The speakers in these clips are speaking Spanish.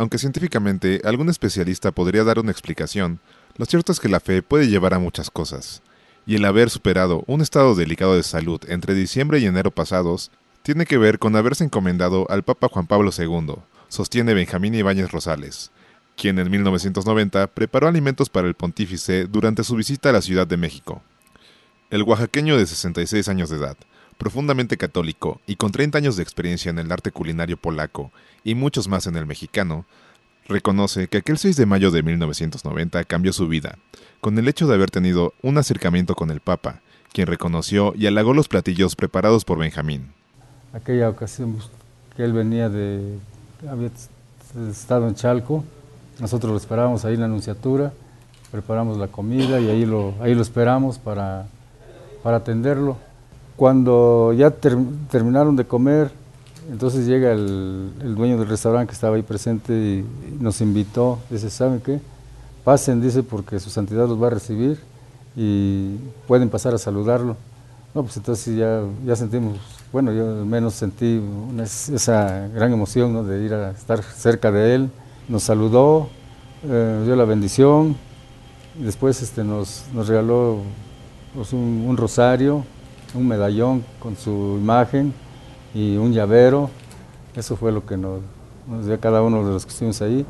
Aunque científicamente algún especialista podría dar una explicación, lo cierto es que la fe puede llevar a muchas cosas, y el haber superado un estado delicado de salud entre diciembre y enero pasados tiene que ver con haberse encomendado al Papa Juan Pablo II, sostiene Benjamín Ibáñez Rosales, quien en 1990 preparó alimentos para el pontífice durante su visita a la Ciudad de México. El oaxaqueño de 66 años de edad Profundamente católico y con 30 años de experiencia en el arte culinario polaco y muchos más en el mexicano, reconoce que aquel 6 de mayo de 1990 cambió su vida, con el hecho de haber tenido un acercamiento con el Papa, quien reconoció y halagó los platillos preparados por Benjamín. Aquella ocasión pues, que él venía de... había estado en Chalco, nosotros lo esperábamos ahí en la Anunciatura, preparamos la comida y ahí lo, ahí lo esperamos para, para atenderlo cuando ya terminaron de comer, entonces llega el, dueño del restaurante que estaba ahí presente y, nos invitó. Dice, ¿saben qué? Pasen, dice, porque su santidad los va a recibir y pueden pasar a saludarlo. No, pues entonces ya, ya sentimos, bueno, yo al menos sentí esa gran emoción de ir a estar cerca de él. Nos saludó, nos eh, dio la bendición, después este, nos, nos regaló pues, un rosario un medallón con su imagen y un llavero. Eso fue lo que nos, dio cada uno de los que estuvimos ahí.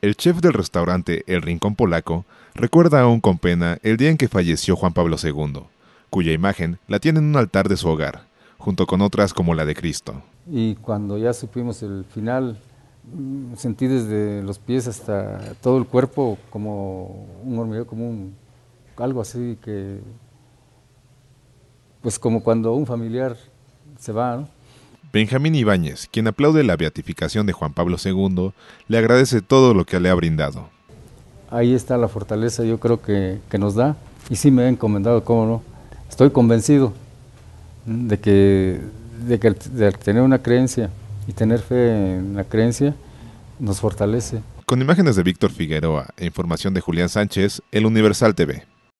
El chef del restaurante El Rincón Polaco recuerda aún con pena el día en que falleció Juan Pablo II, cuya imagen la tiene en un altar de su hogar, junto con otras como la de Cristo. Y cuando ya supimos el final, mm, sentí desde los pies hasta todo el cuerpo como un hormigueo, como un, algo así que pues como cuando un familiar se va, Benjamín Ibáñez, quien aplaude la beatificación de Juan Pablo II, le agradece todo lo que le ha brindado. Ahí está la fortaleza, yo creo que, nos da, y sí me ha encomendado, cómo no. Estoy convencido de que, de que de tener una creencia y tener fe en la creencia nos fortalece. Con imágenes de Víctor Figueroa e información de Julián Sánchez, El Universal TV.